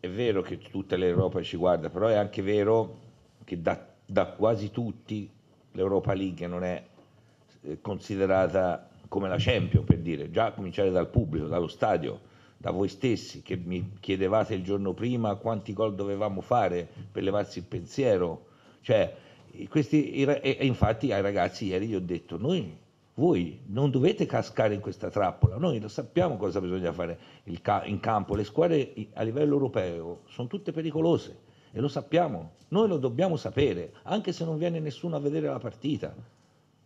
è vero che tutta l'Europa ci guarda, però è anche vero che da, da quasi tutti l'Europa League non è eh, considerata come la Champion, per dire, già a cominciare dal pubblico, dallo stadio, da voi stessi che mi chiedevate il giorno prima quanti gol dovevamo fare per levarsi il pensiero. Cioè, questi, e infatti ai ragazzi ieri gli ho detto, noi voi non dovete cascare in questa trappola, noi lo sappiamo cosa bisogna fare in campo, le squadre a livello europeo sono tutte pericolose e lo sappiamo, noi lo dobbiamo sapere, anche se non viene nessuno a vedere la partita,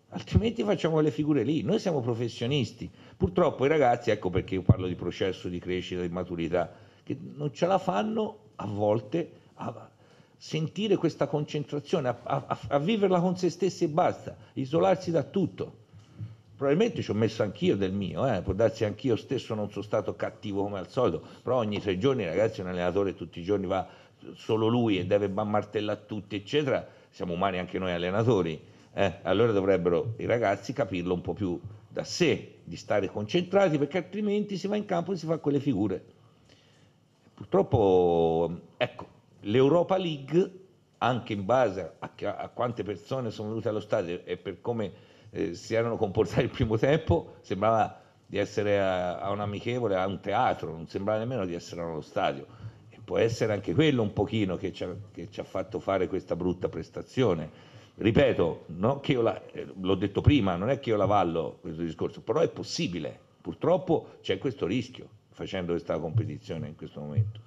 altrimenti facciamo le figure lì, noi siamo professionisti, purtroppo i ragazzi, ecco perché io parlo di processo di crescita, di maturità, che non ce la fanno a volte a sentire questa concentrazione, a, a, a viverla con se stessi e basta, isolarsi da tutto probabilmente ci ho messo anch'io del mio, eh? può darsi anch'io stesso non sono stato cattivo come al solito, però ogni sei giorni ragazzi un allenatore tutti i giorni va solo lui e deve a tutti eccetera, siamo umani anche noi allenatori, eh? allora dovrebbero i ragazzi capirlo un po' più da sé, di stare concentrati perché altrimenti si va in campo e si fa quelle figure. Purtroppo, ecco, l'Europa League, anche in base a, a quante persone sono venute allo stadio e per come eh, si erano comportati il primo tempo, sembrava di essere a, a un amichevole, a un teatro, non sembrava nemmeno di essere allo stadio. E può essere anche quello un pochino che ci ha, che ci ha fatto fare questa brutta prestazione. Ripeto, la, eh, l'ho detto prima, non è che io la vallo questo discorso, però è possibile. Purtroppo c'è questo rischio facendo questa competizione in questo momento.